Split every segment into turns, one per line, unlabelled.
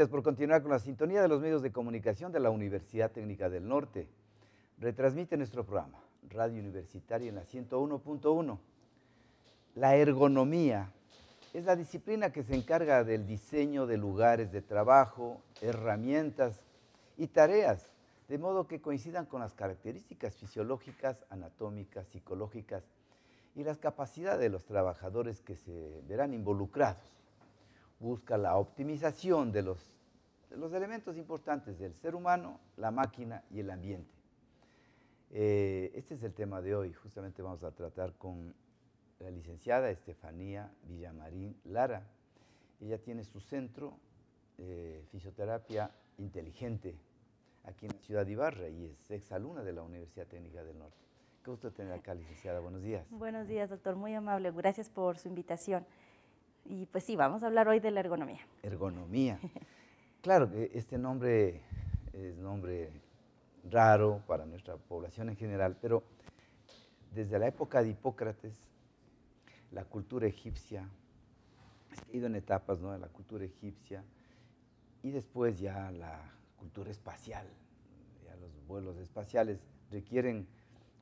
Gracias por continuar con la sintonía de los medios de comunicación de la Universidad Técnica del Norte. Retransmite nuestro programa, Radio Universitaria en la 101.1. La ergonomía es la disciplina que se encarga del diseño de lugares de trabajo, herramientas y tareas, de modo que coincidan con las características fisiológicas, anatómicas, psicológicas y las capacidades de los trabajadores que se verán involucrados busca la optimización de los, elementos importantes del ser humano, la máquina y el ambiente. Eh, este es el tema de hoy. Justamente vamos a tratar con la licenciada Estefanía Villamarín Lara. Ella tiene su centro eh, Fisioterapia Inteligente aquí en la ciudad de Ibarra y es exalumna de la Universidad Técnica del Norte. Qué gusto tener acá, licenciada. Buenos días.
Buenos días, doctor. Muy amable. Gracias por su invitación. Y pues sí, vamos a hablar hoy de la ergonomía.
Ergonomía. Claro que este nombre es nombre raro para nuestra población en general, pero desde la época de Hipócrates, la cultura egipcia, ha ido en etapas, ¿no? La cultura egipcia y después ya la cultura espacial, ya los vuelos espaciales requieren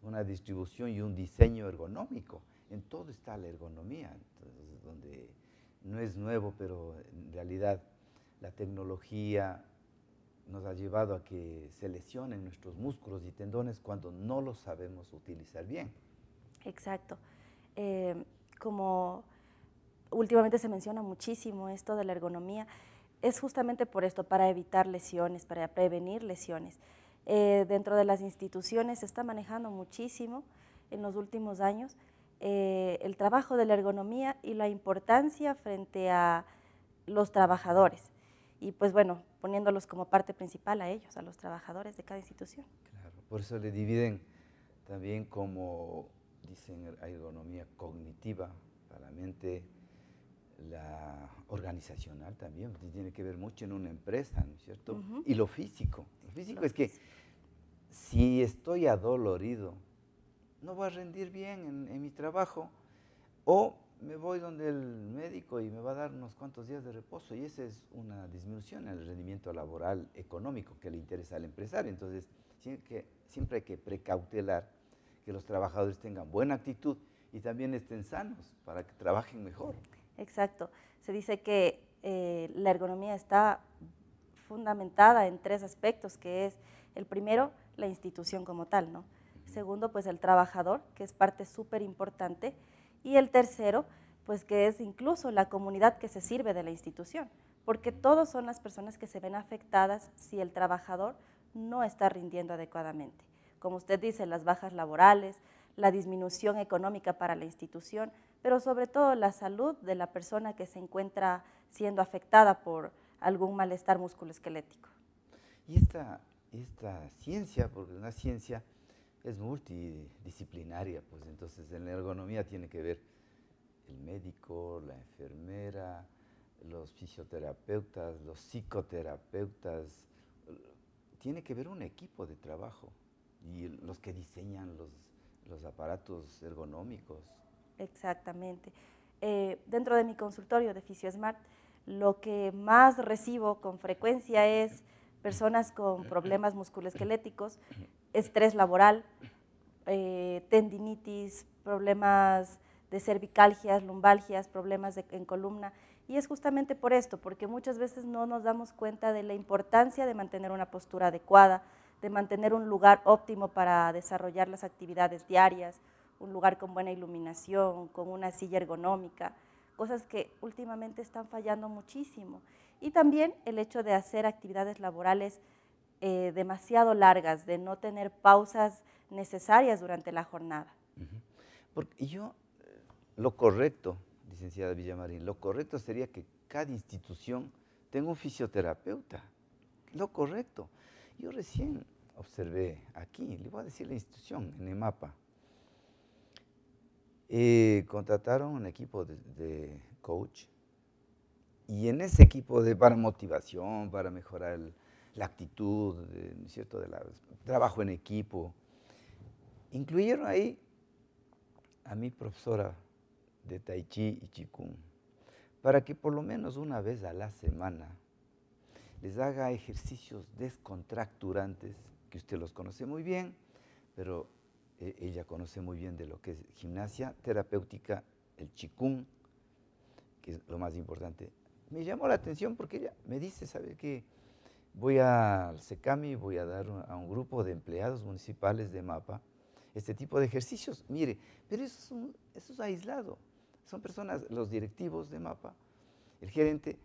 una distribución y un diseño ergonómico. En todo está la ergonomía, entonces, donde no es nuevo, pero en realidad la tecnología nos ha llevado a que se lesionen nuestros músculos y tendones cuando no los sabemos utilizar bien.
Exacto. Eh, como últimamente se menciona muchísimo esto de la ergonomía, es justamente por esto, para evitar lesiones, para prevenir lesiones. Eh, dentro de las instituciones se está manejando muchísimo en los últimos años eh, el trabajo de la ergonomía y la importancia frente a los trabajadores. Y pues bueno, poniéndolos como parte principal a ellos, a los trabajadores de cada institución.
Claro, por eso le dividen también como dicen ergonomía cognitiva para la mente, la organizacional también, tiene que ver mucho en una empresa, ¿no es cierto? Y lo físico. Lo físico es que si estoy adolorido, no voy a rendir bien en, mi trabajo, o me voy donde el médico y me va a dar unos cuantos días de reposo y esa es una disminución en el rendimiento laboral económico que le interesa al empresario. Entonces, siempre hay que precautelar que los trabajadores tengan buena actitud y también estén sanos para que trabajen mejor.
Exacto. Se dice que eh, la ergonomía está fundamentada en tres aspectos, que es el primero, la institución como tal, ¿no? Segundo, pues el trabajador, que es parte súper importante. Y el tercero, pues que es incluso la comunidad que se sirve de la institución, porque todos son las personas que se ven afectadas si el trabajador no está rindiendo adecuadamente. Como usted dice, las bajas laborales, la disminución económica para la institución, pero sobre todo la salud de la persona que se encuentra siendo afectada por algún malestar musculoesquelético. Y esta,
esta ciencia, porque es una ciencia es multidisciplinaria, pues entonces en la ergonomía tiene que ver el médico, la enfermera, los fisioterapeutas, los psicoterapeutas, tiene que ver un equipo de trabajo y los que diseñan los, los aparatos ergonómicos.
Exactamente. Eh, dentro de mi consultorio de FisioSmart, lo que más recibo con frecuencia es personas con problemas musculoesqueléticos estrés laboral, eh, tendinitis, problemas de cervicalgias, lumbalgias, problemas en columna. Y es justamente por esto, porque muchas veces no nos damos cuenta de la importancia de mantener una postura adecuada, de mantener un lugar óptimo para desarrollar las actividades diarias, un lugar con buena iluminación, con una silla ergonómica, cosas que últimamente están fallando muchísimo. Y también el hecho de hacer actividades laborales eh, demasiado largas, de no tener pausas necesarias durante la jornada.
Porque yo, eh, lo correcto, licenciada Villamarín, lo correcto sería que cada institución tenga un fisioterapeuta. Lo correcto. Yo recién observé aquí, le voy a decir la institución, en el mapa, eh, contrataron un equipo de, de, coach y en ese equipo de, para motivación, para mejorar el, la actitud, ¿cierto? del trabajo en equipo. Incluyeron ahí a mi profesora de Tai Chi y Chikung para que por lo menos una vez a la semana les haga ejercicios descontracturantes, que usted los conoce muy bien, pero e, ella conoce muy bien de lo que es gimnasia terapéutica, el Chikung, que es lo más importante. Me llamó la atención porque ella me dice, ¿sabe qué? voy al SECAMI, voy a dar a un grupo de empleados municipales de MAPA este tipo de ejercicios. Mire, pero eso es, eso es aislado. Son personas, los directivos de MAPA, el gerente,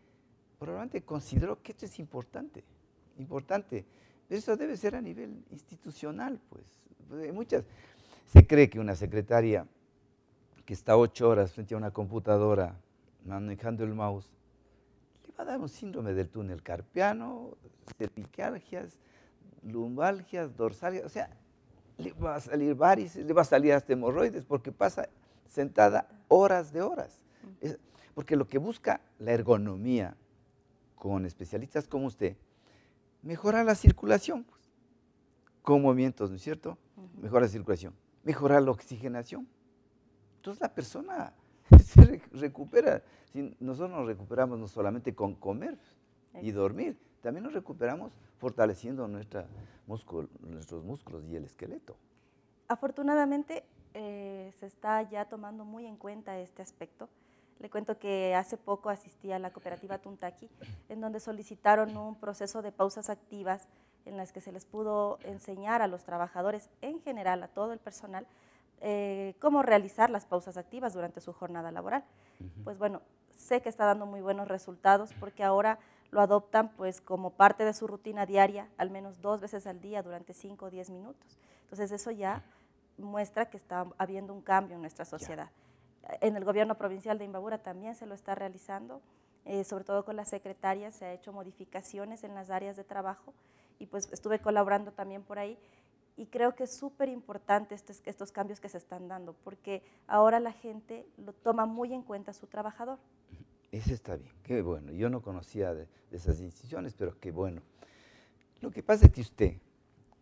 probablemente consideró que esto es importante, importante. Pero eso debe ser a nivel institucional, pues. Muchas, se cree que una secretaria que está ocho horas frente a una computadora manejando el mouse va a dar un síndrome del túnel carpiano, cervicalgias, lumbalgias, dorsalgias, o sea, le va a salir varices, le va a salir hasta hemorroides porque pasa sentada horas de horas. porque lo que busca la ergonomía con especialistas como usted, mejorar la circulación pues. con movimientos, ¿no es cierto? Mejorar la circulación, mejorar la oxigenación. Entonces la persona se recupera. Nosotros nos recuperamos no solamente con comer y dormir, también nos recuperamos fortaleciendo nuestra músculo, nuestros músculos y el esqueleto.
Afortunadamente eh, se está ya tomando muy en cuenta este aspecto. Le cuento que hace poco asistí a la cooperativa Tuntaki, en donde solicitaron un proceso de pausas activas en las que se les pudo enseñar a los trabajadores en general, a todo el personal, eh, cómo realizar las pausas activas durante su jornada laboral. Pues bueno, sé que está dando muy buenos resultados porque ahora lo adoptan pues como parte de su rutina diaria, al menos dos veces al día durante cinco o diez minutos. Entonces eso ya muestra que está habiendo un cambio en nuestra sociedad. En el gobierno provincial de Imbabura también se lo está realizando, eh, sobre todo con las secretarias, se ha hecho modificaciones en las áreas de trabajo y pues estuve colaborando también por ahí y creo que es súper importante estos, estos, cambios que se están dando, porque ahora la gente lo toma muy en cuenta su trabajador.
Eso está bien, qué bueno. Yo no conocía de, esas instituciones, pero qué bueno. Lo que pasa es que usted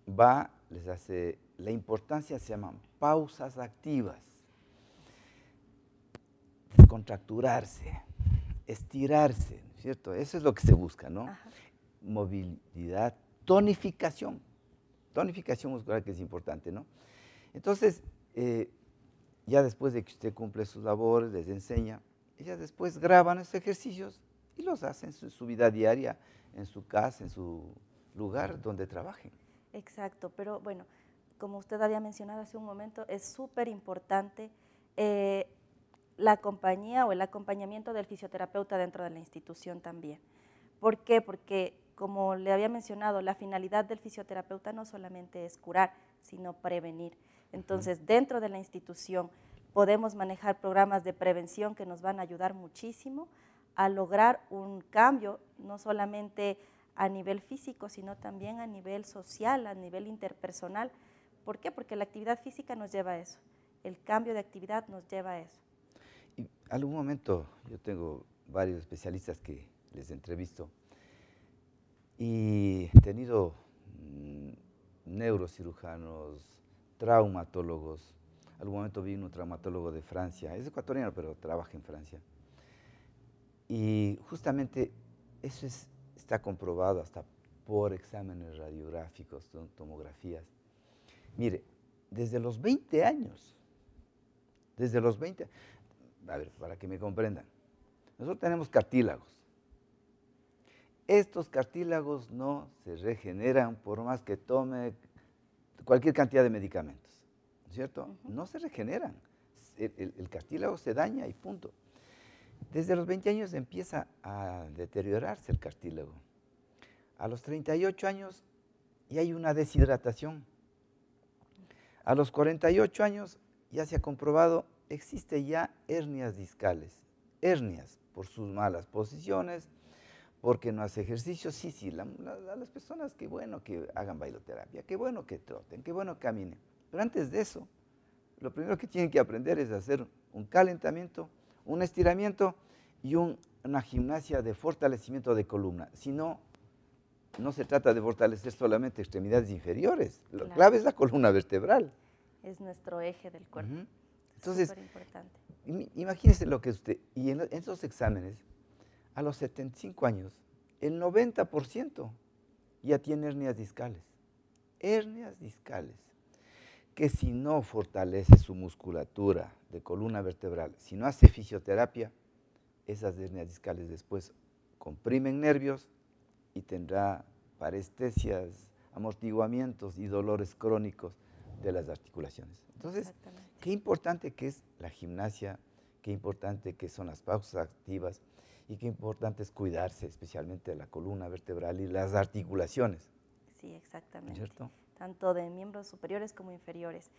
va, les hace, la importancia se llaman pausas activas, descontracturarse, estirarse, ¿cierto? Eso es lo que se busca, ¿no? Movilidad, tonificación tonificación muscular que es importante, ¿no? Entonces, eh, ya después de que usted cumple sus labores, les enseña, ya después graban esos ejercicios y los hacen en su, vida diaria, en su casa, en su
lugar donde trabajen. Exacto, pero bueno, como usted había mencionado hace un momento, es súper importante eh, la compañía o el acompañamiento del fisioterapeuta dentro de la institución también. ¿Por qué? Porque como le había mencionado, la finalidad del fisioterapeuta no solamente es curar, sino prevenir. Entonces, dentro de la institución podemos manejar programas de prevención que nos van a ayudar muchísimo a lograr un cambio, no solamente a nivel físico, sino también a nivel social, a nivel interpersonal. ¿Por qué? Porque la actividad física nos lleva a eso, el cambio de actividad nos lleva a eso.
Y algún momento yo tengo varios especialistas que les entrevisto y he tenido mm, neurocirujanos, traumatólogos. Algún momento vino un traumatólogo de Francia, es ecuatoriano, pero trabaja en Francia. Y justamente eso es, está comprobado hasta por exámenes radiográficos, tomografías. Mire, desde los 20 años, desde los 20, a ver, para que me comprendan, nosotros tenemos cartílagos, estos cartílagos no se regeneran por más que tome cualquier cantidad de medicamentos, ¿cierto? No se regeneran. El, el, cartílago se daña y punto. Desde los 20 años empieza a deteriorarse el cartílago. A los 38 años ya hay una deshidratación. A los 48 años ya se ha comprobado, existe ya hernias discales, hernias por sus malas posiciones, porque no hace ejercicio. Sí, sí, a las personas, qué bueno que hagan bailoterapia, qué bueno que troten, qué bueno que caminen. Pero antes de eso, lo primero que tienen que aprender es hacer un calentamiento, un estiramiento y una gimnasia de fortalecimiento de columna. Si no, no se trata de fortalecer solamente extremidades inferiores. Lo clave es la columna vertebral.
Es nuestro eje del cuerpo. Entonces, Súper
imagínese lo que usted, y en esos exámenes, a los 75 años, el 90% ya tiene hernias discales. Hernias discales. Que si no fortalece su musculatura de columna vertebral, si no hace fisioterapia, esas hernias discales después comprimen nervios y tendrá parestesias, amortiguamientos y dolores crónicos de las articulaciones. Entonces, qué importante que es la gimnasia, qué importante que son las pausas activas, y qué importante es cuidarse, especialmente de la columna vertebral y las articulaciones.
Sí, exactamente. ¿Cierto? Tanto de miembros superiores como inferiores.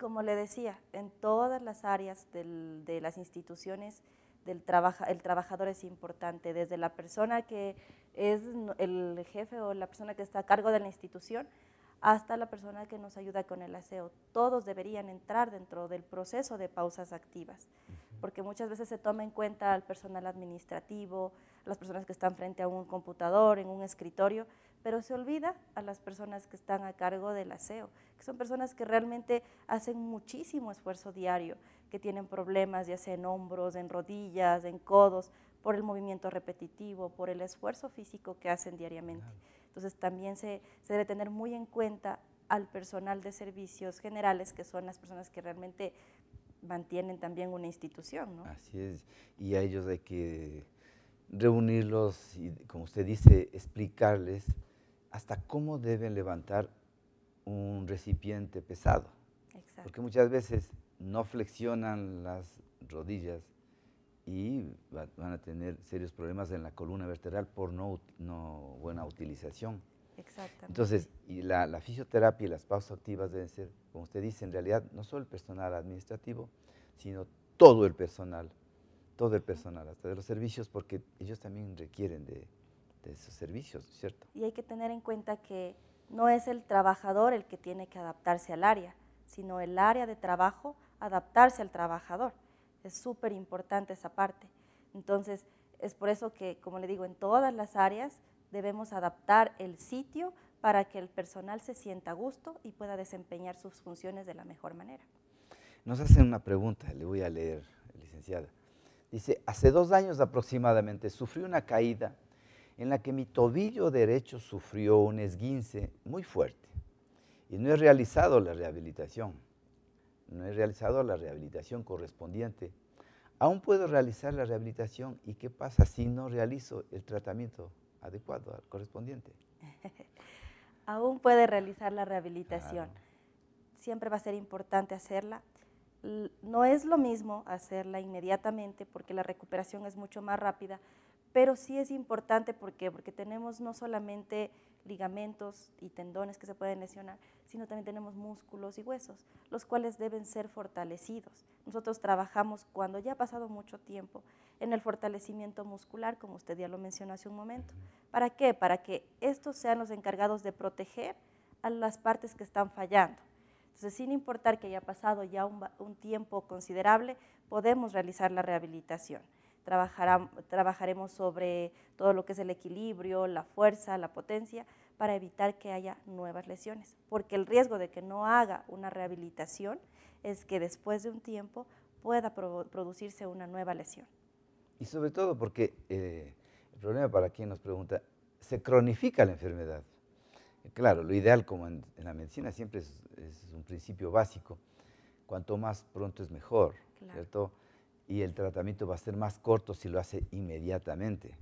Como le decía, en todas las áreas de las instituciones, del el trabajador es importante, desde la persona que es el jefe o la persona que está a cargo de la institución, hasta la persona que nos ayuda con el aseo. Todos deberían entrar dentro del proceso de pausas activas porque muchas veces se toma en cuenta al personal administrativo, las personas que están frente a un computador, en un escritorio, pero se olvida a las personas que están a cargo del aseo, que son personas que realmente hacen muchísimo esfuerzo diario, que tienen problemas ya sea en hombros, en rodillas, en codos, por el movimiento repetitivo, por el esfuerzo físico que hacen diariamente. Entonces también se, se debe tener muy en cuenta al personal de servicios generales, que son las personas que realmente mantienen también una institución, ¿no? Así
es, y a ellos hay que reunirlos y, como usted dice, explicarles hasta cómo deben levantar un recipiente pesado. Exacto. Porque muchas veces no flexionan las rodillas y van a tener serios problemas en la columna vertebral por no, no buena utilización. Exactamente. Entonces, y la, fisioterapia y las pausas activas deben ser, como usted dice, en realidad no solo el personal administrativo, sino todo el personal, todo el personal, hasta de los servicios, porque ellos también requieren de, de esos servicios, ¿cierto?
Y hay que tener en cuenta que no es el trabajador el que tiene que adaptarse al área, sino el área de trabajo adaptarse al trabajador. Es súper importante esa parte. Entonces, es por eso que, como le digo, en todas las áreas Debemos adaptar el sitio para que el personal se sienta a gusto y pueda desempeñar sus funciones de la mejor manera.
Nos hacen una pregunta, le voy a leer, licenciada. Dice, hace dos años aproximadamente sufrí una caída en la que mi tobillo derecho sufrió un esguince muy fuerte y no he realizado la rehabilitación. No he realizado la rehabilitación correspondiente. Aún puedo realizar la rehabilitación y qué pasa si no realizo el tratamiento adecuado, al correspondiente.
Aún puede realizar la rehabilitación. Siempre va a ser importante hacerla. No es lo mismo hacerla inmediatamente porque la recuperación es mucho más rápida, pero sí es importante porque tenemos no solamente ligamentos y tendones que se pueden lesionar, sino también tenemos músculos y huesos, los cuales deben ser fortalecidos. Nosotros trabajamos cuando ya ha pasado mucho tiempo en el fortalecimiento muscular, como usted ya lo mencionó hace un momento. ¿Para qué? Para que estos sean los encargados de proteger a las partes que están fallando. Entonces, sin importar que haya pasado ya un, tiempo considerable, podemos realizar la rehabilitación trabajaremos sobre todo lo que es el equilibrio, la fuerza, la potencia, para evitar que haya nuevas lesiones, porque el riesgo de que no haga una rehabilitación es que después de un tiempo pueda producirse una nueva lesión.
Y sobre todo porque eh, el problema para quien nos pregunta, se cronifica la enfermedad. Claro, lo ideal como en, la medicina siempre es, un principio básico, cuanto más pronto es mejor, ¿cierto? y el tratamiento va a ser más corto si lo hace inmediatamente.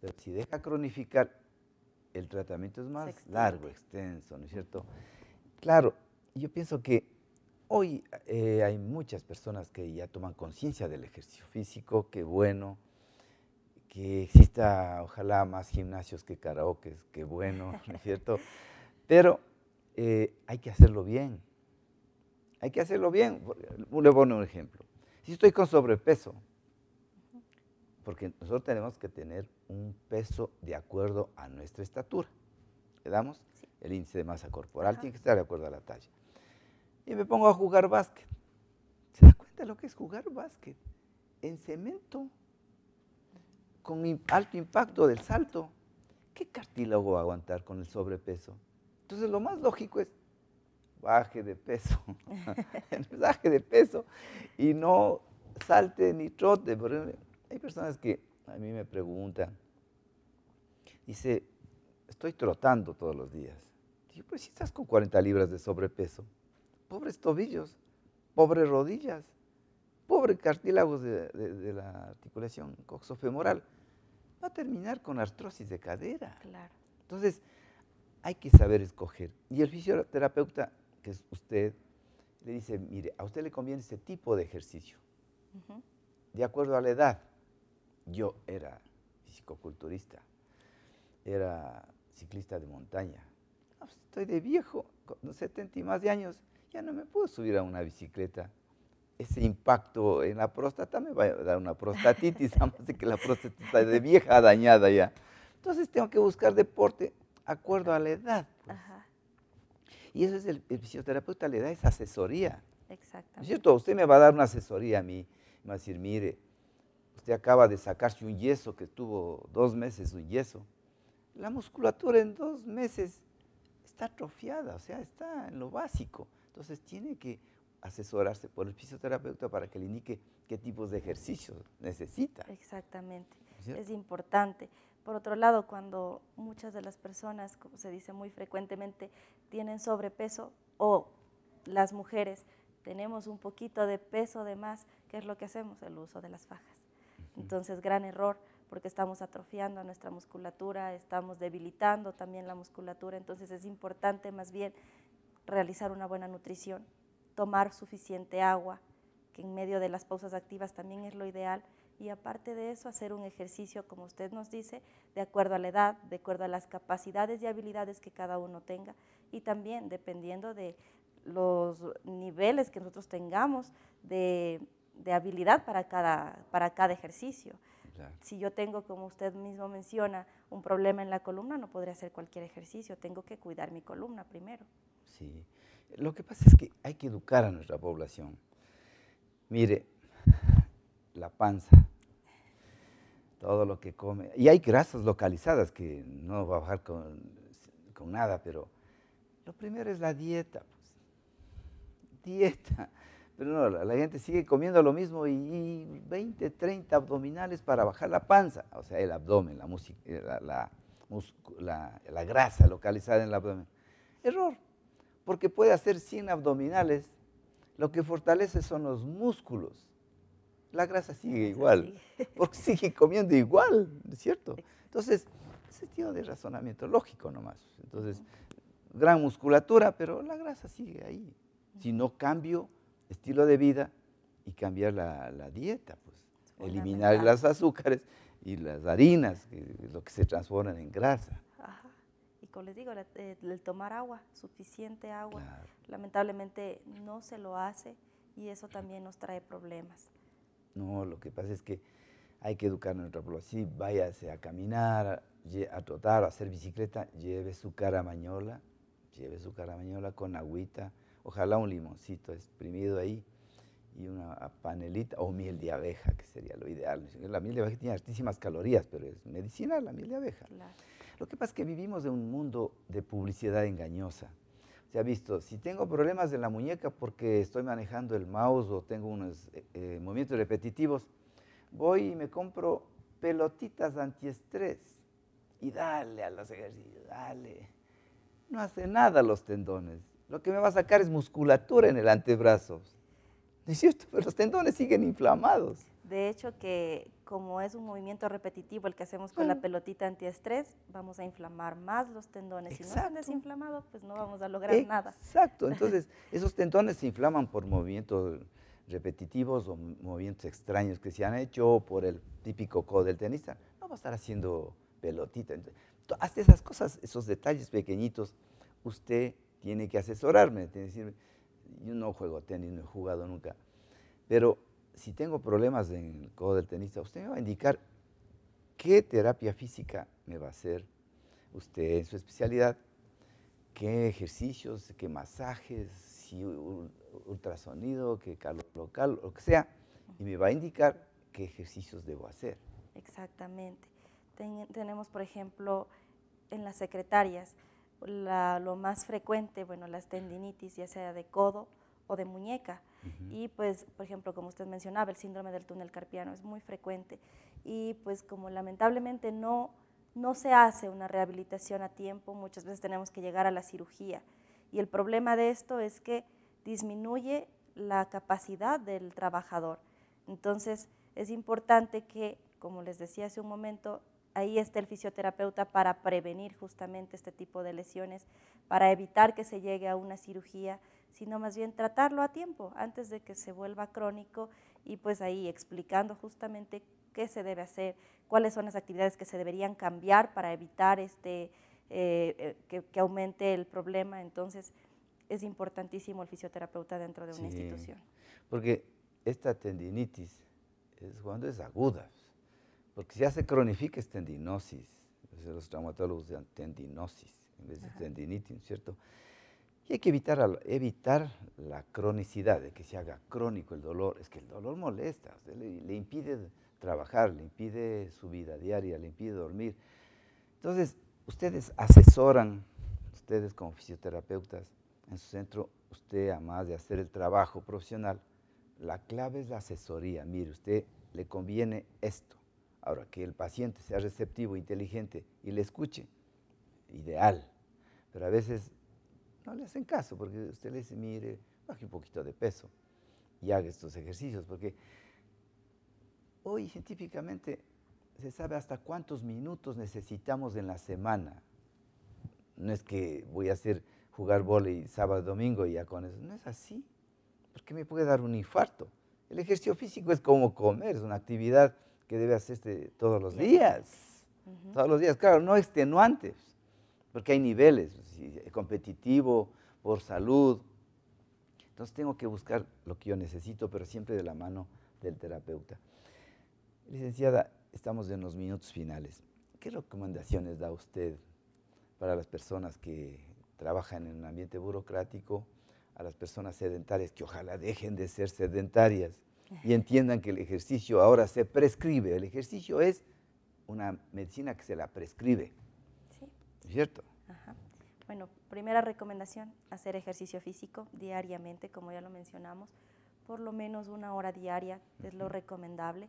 Pero si deja cronificar, el tratamiento es más largo, extenso, ¿no es cierto? Claro, yo pienso que hoy eh, hay muchas personas que ya toman conciencia del ejercicio físico, qué bueno, que exista ojalá más gimnasios que karaoke, qué bueno, ¿no es cierto? Pero eh, hay que hacerlo bien, hay que hacerlo bien. Le pongo un ejemplo si estoy con sobrepeso, porque nosotros tenemos que tener un peso de acuerdo a nuestra estatura. ¿Le damos? El índice de masa corporal tiene que estar de acuerdo a la talla. Y me pongo a jugar básquet. ¿Se da cuenta lo que es jugar básquet? En cemento, con alto impacto del salto. ¿Qué cartílago va a aguantar con el sobrepeso? Entonces lo más lógico es baje de peso, baje de peso y no salte ni trote. Porque hay personas que a mí me preguntan, dice, estoy trotando todos los días. Digo, pues si estás con 40 libras de sobrepeso, pobres tobillos, pobres rodillas, pobres cartílagos de, la articulación coxofemoral, va a terminar con artrosis de cadera. Entonces, hay que saber escoger. Y el fisioterapeuta que es usted, le dice, mire, a usted le conviene este tipo de ejercicio, de acuerdo a la edad. Yo era psicoculturista, era ciclista de montaña. Ah, pues, estoy de viejo, con 70 y más de años, ya no me puedo subir a una bicicleta. Ese impacto en la próstata me va a dar una prostatitis, más de que la próstata está de vieja dañada ya. Entonces tengo que buscar deporte acuerdo a la edad. Pues. Y eso es el, fisioterapeuta le da esa asesoría. Exactamente. es cierto? Usted me va a dar una asesoría a mí. Me va a decir, mire, usted acaba de sacarse un yeso que estuvo dos meses, un yeso. La musculatura en dos meses está atrofiada, o sea, está en lo básico. Entonces tiene que asesorarse por el fisioterapeuta para que le indique qué tipos de ejercicios necesita.
Exactamente, es importante. Por otro lado, cuando muchas de las personas, como se dice muy frecuentemente, tienen sobrepeso o las mujeres tenemos un poquito de peso de más, ¿qué es lo que hacemos? El uso de las fajas. Entonces, gran error porque estamos atrofiando nuestra musculatura, estamos debilitando también la musculatura, entonces es importante más bien realizar una buena nutrición, tomar suficiente agua, que en medio de las pausas activas también es lo ideal, y aparte de eso hacer un ejercicio, como usted nos dice, de acuerdo a la edad, de acuerdo a las capacidades y habilidades que cada uno tenga y también dependiendo de los niveles que nosotros tengamos de, habilidad para cada, para cada ejercicio. Si yo tengo, como usted mismo menciona, un problema en la columna, no podría hacer cualquier ejercicio, tengo que cuidar mi columna primero.
Sí, lo que pasa es que hay que educar a nuestra población. Mire, la panza, todo lo que come. Y hay grasas localizadas que no va a bajar con, nada, pero lo primero es la dieta. Pues. Dieta. Pero no, la, gente sigue comiendo lo mismo y, 20, 30 abdominales para bajar la panza, o sea, el abdomen, la, eh, la, la, la grasa localizada en el abdomen. Error, porque puede hacer 100 abdominales. Lo que fortalece son los músculos la grasa sigue igual, porque sigue comiendo igual, ¿cierto? Entonces, sentido de razonamiento lógico nomás. Entonces, gran musculatura, pero la grasa sigue ahí. Si no cambio estilo de vida y cambiar la, dieta, pues eliminar las azúcares y las harinas, lo que se transforman en grasa.
Y como les digo, eh, el tomar agua, suficiente agua, lamentablemente no se lo hace y eso también nos trae problemas.
No, lo que pasa es que hay que educar a nuestra pueblo Si váyase a caminar, a trotar, a hacer bicicleta, lleve su cara caramañola, lleve su cara caramañola con agüita, ojalá un limoncito exprimido ahí y una panelita o miel de abeja, que sería lo ideal. La miel de abeja tiene altísimas calorías, pero es medicinal la miel de abeja. Lo que pasa es que vivimos en un mundo de publicidad engañosa se ha visto, si tengo problemas en la muñeca porque estoy manejando el mouse o tengo unos eh, eh, movimientos repetitivos, voy y me compro pelotitas antiestrés y dale a los ejercicios, dale. No hace nada los tendones. Lo que me va a sacar es musculatura en el antebrazo. ¿No es cierto? Pero los tendones siguen inflamados.
De hecho, que como es un movimiento repetitivo el que hacemos con la pelotita antiestrés, vamos a inflamar más los tendones. Si no están desinflamados, pues no vamos a lograr nada. Exacto. Entonces,
esos tendones se inflaman por movimientos repetitivos o movimientos extraños que se han hecho o por el típico codo del tenista. No va a estar haciendo pelotita. hasta esas cosas, esos detalles pequeñitos, usted tiene que asesorarme. Tiene que decirme, yo no juego tenis, no he jugado nunca. Pero si tengo problemas en el codo del tenista, usted me va a indicar qué terapia física me va a hacer usted en su especialidad, qué ejercicios, qué masajes, si ultrasonido, qué calor local, lo que sea, y me va a indicar qué ejercicios debo hacer.
Exactamente. tenemos, por ejemplo, en las secretarias, lo más frecuente, bueno, las tendinitis, ya sea de codo o de muñeca. Y pues, por ejemplo, como usted mencionaba, el síndrome del túnel carpiano es muy frecuente y pues como lamentablemente no, no se hace una rehabilitación a tiempo, muchas veces tenemos que llegar a la cirugía. Y el problema de esto es que disminuye la capacidad del trabajador. Entonces, es importante que, como les decía hace un momento, ahí esté el fisioterapeuta para prevenir justamente este tipo de lesiones, para evitar que se llegue a una cirugía, sino más bien tratarlo a tiempo, antes de que se vuelva crónico y pues ahí explicando justamente qué se debe hacer, cuáles son las actividades que se deberían cambiar para evitar este, eh, eh, que, aumente el problema. Entonces, es importantísimo el fisioterapeuta dentro de una institución.
Porque esta tendinitis es cuando es aguda, porque ya se cronifica es tendinosis, los traumatólogos dicen tendinosis en vez de tendinitis, ¿cierto? hay que evitar, evitar la cronicidad, de que se haga crónico el dolor. Es que el dolor molesta, le, impide trabajar, le impide su vida diaria, le impide dormir. Entonces, ustedes asesoran, ustedes como fisioterapeutas, en su centro, usted, además de hacer el trabajo profesional, la clave es la asesoría. Mire, usted le conviene esto. Ahora, que el paciente sea receptivo, inteligente y le escuche, ideal. Pero a veces no le hacen caso, porque usted le dice, mire, baje un poquito de peso y haga estos ejercicios, porque hoy científicamente se sabe hasta cuántos minutos necesitamos en la semana. No es que voy a hacer jugar vóley sábado, domingo y ya con eso. No es así, porque me puede dar un infarto. El ejercicio físico es como comer, es una actividad que debe hacerse todos los días. Todos los días, claro, no extenuantes porque hay niveles, competitivo, por salud. Entonces tengo que buscar lo que yo necesito, pero siempre de la mano del terapeuta. Licenciada, estamos en los minutos finales. ¿Qué recomendaciones da usted para las personas que trabajan en un ambiente burocrático, a las personas sedentarias que ojalá dejen de ser sedentarias y entiendan que el ejercicio ahora se prescribe? El ejercicio es una medicina que se la prescribe ¿cierto?
Bueno, primera recomendación, hacer ejercicio físico diariamente, como ya lo mencionamos, por lo menos una hora diaria es lo recomendable.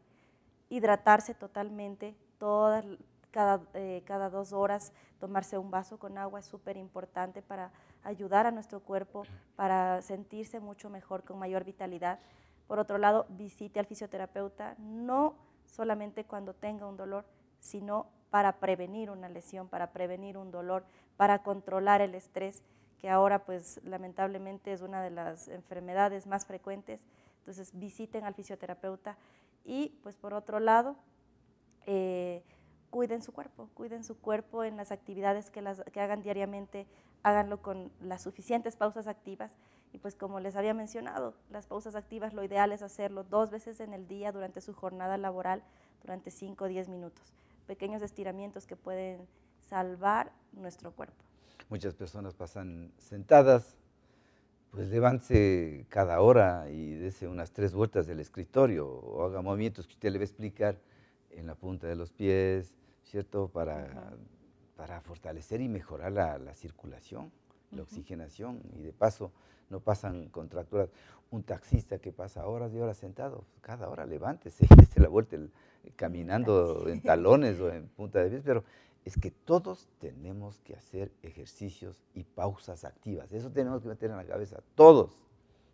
Hidratarse totalmente, todas, cada, eh, cada dos horas tomarse un vaso con agua es súper importante para ayudar a nuestro cuerpo, para sentirse mucho mejor, con mayor vitalidad. Por otro lado, visite al fisioterapeuta, no solamente cuando tenga un dolor, sino para prevenir una lesión, para prevenir un dolor, para controlar el estrés, que ahora pues lamentablemente es una de las enfermedades más frecuentes. Entonces visiten al fisioterapeuta y pues por otro lado, eh, cuiden su cuerpo, cuiden su cuerpo en las actividades que, hagan diariamente, háganlo con las suficientes pausas activas y pues como les había mencionado, las pausas activas lo ideal es hacerlo dos veces en el día durante su jornada laboral durante 5 o 10 minutos pequeños estiramientos que pueden salvar nuestro cuerpo.
Muchas personas pasan sentadas, pues levántese cada hora y dése unas tres vueltas del escritorio o haga movimientos que usted le va a explicar en la punta de los pies, ¿cierto? Para, para fortalecer y mejorar la, circulación, la oxigenación y de paso no pasan contracturas. Un taxista que pasa horas y horas sentado, cada hora levántese, se la vuelta caminando en talones o en punta de pies, pero es que todos tenemos que hacer ejercicios y pausas activas. Eso tenemos que meter en la cabeza, todos.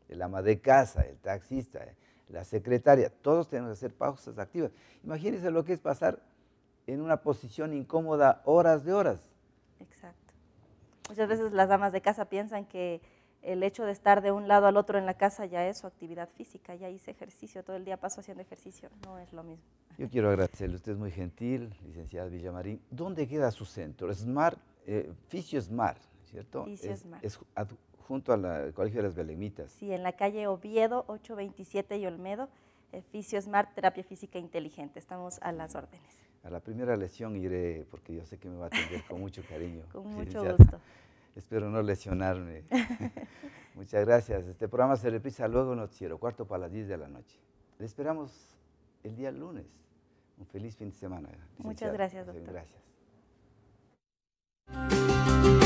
El ama de casa, el taxista, la secretaria, todos tenemos que hacer pausas activas. Imagínense lo que es pasar en una posición incómoda horas de horas.
Exacto. Muchas veces las damas de casa piensan que el hecho de estar de un lado al otro en la casa ya es su actividad física, ya hice ejercicio, todo el día paso haciendo ejercicio, no es lo mismo.
Yo quiero agradecerle, usted es muy gentil, licenciada Villamarín. ¿Dónde queda su centro? Smart, eh, Fisio Smart, ¿cierto? Fisio Smart. Es junto al Colegio de las Belemitas.
Sí, en la calle Oviedo, 827 y Olmedo, eh, Smart, Terapia Física Inteligente. Estamos a las órdenes.
A la primera lesión iré, porque yo sé que me va a atender con mucho cariño. con mucho gusto. Espero no lesionarme. Muchas gracias. Este programa se repisa luego noticiero, cuarto para las 10 de la noche. Le esperamos el día lunes. Un feliz fin de semana.
Muchas gracias, doctor. Gracias.